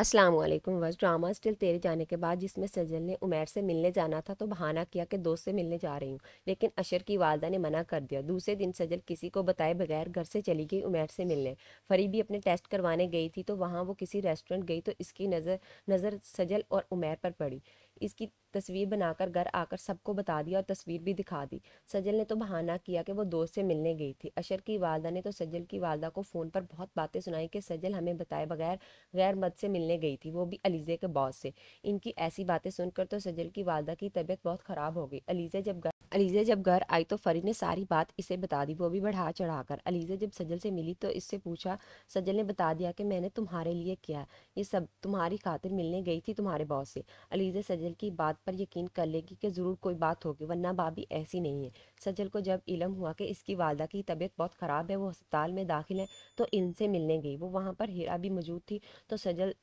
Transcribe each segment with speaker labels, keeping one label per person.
Speaker 1: अस्सलाम वालेकुम बस ड्रामा स्टिल तेरे जाने के बाद जिसमें सजल ने उमेर से मिलने जाना था तो बहाना किया कि दोस्त से मिलने जा रही हूँ लेकिन अशर की वालदा ने मना कर दिया दूसरे दिन सजल किसी को बताए बगैर घर से चली गई उमेर से मिलने फरी भी अपने टेस्ट करवाने गई थी तो वहाँ वो किसी रेस्टोरेंट गई तो इसकी नज़र नज़र सजल और उमेर पर पड़ी इसकी तस्वीर बनाकर घर आकर सबको बता दिया और तस्वीर भी दिखा दी सजल ने तो बहाना किया कि वो दोस्त से मिलने गई थी अशर की वालदा ने तो सजल की वालदा को फ़ोन पर बहुत बातें सुनाई कि सजल हमें बताए बगैर गैर मद से मिलने गई थी वो भी अलीज़े के बॉस से इनकी ऐसी बातें सुनकर तो सजल की वालदा की तबीयत बहुत ख़राब हो गई अलीज़े जब अलीज़ा जब घर आई तो फरी ने सारी बात इसे बता दी वो भी बढ़ा चढ़ा कर अलीज़ा जब सजल से मिली तो इससे पूछा सजल ने बता दिया कि मैंने तुम्हारे लिए किया ये सब तुम्हारी खातिर मिलने गई थी तुम्हारे बॉस से अलीज़ा सजल की बात पर यकीन कर लेगी कि ज़रूर कोई बात होगी वरना भाभी ऐसी नहीं है सजल को जब इलम हुआ कि इसकी वालदा की तबीयत बहुत ख़राब है वो अस्पताल में दाखिल है तो इनसे मिलने गई वो वहाँ पर हीरा भी मौजूद थी तो सजल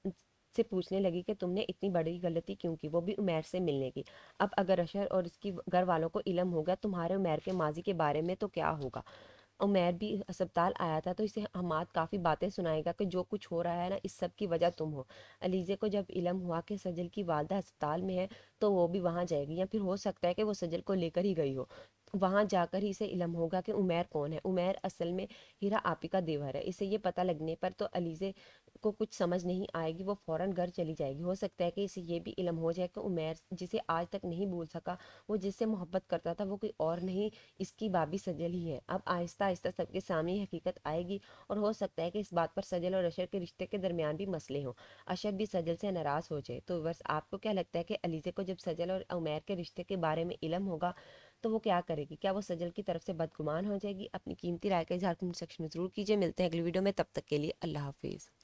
Speaker 1: से पूछने लगी कि तुमने इतनी बड़ी गलती क्यों की वो भी उमेर से मिलने की अब अगर अशर और इसकी घर वालों को इलम होगा तुम्हारे उमेर के माजी के बारे में तो क्या होगा उमेर भी अस्पताल आया था तो इसे हमाद काफ़ी बातें सुनाएगा कि जो कुछ हो रहा है ना इस सब की वजह तुम हो अलीजे को जब इलम हुआ कि सजल की वालदा अस्पताल में है तो वो भी वहाँ जाएगी या फिर हो सकता है कि वो सजल को लेकर ही गई हो वहाँ जाकर ही इसे इलम होगा कि उमेर कौन है उमेर असल में हीरा आपी का देवर है इसे ये पता लगने पर तो अलीजे को कुछ समझ नहीं आएगी वो फ़ौरन घर चली जाएगी हो सकता है कि इसे ये भी इलम हो जाए कि उमेर जिसे आज तक नहीं भूल सका वो जिससे मोहब्बत करता था वो कोई और नहीं इसकी बाबी सजल ही है अब आहिस्ता आहिस्ता सबके सामने हकीकत आएगी और हो सकता है कि इस बात पर सजल और अशर के रिश्ते के दरमियान भी मसले हों अशर भी सजल से नाराज़ हो जाए तो बस आपको क्या लगता है कि अलीज़े को जब सजल और उमेर के रिश्ते के बारे में इलम होगा तो वो क्या करेगी क्या वो सजल की तरफ से बदगुमान हो जाएगी अपनी कीमती राय का इजहार कमेंट सेक्शन में ज़रूर कीजिए मिलते हैं अगली वीडियो में तब तक के लिए अल्लाह हाफिज़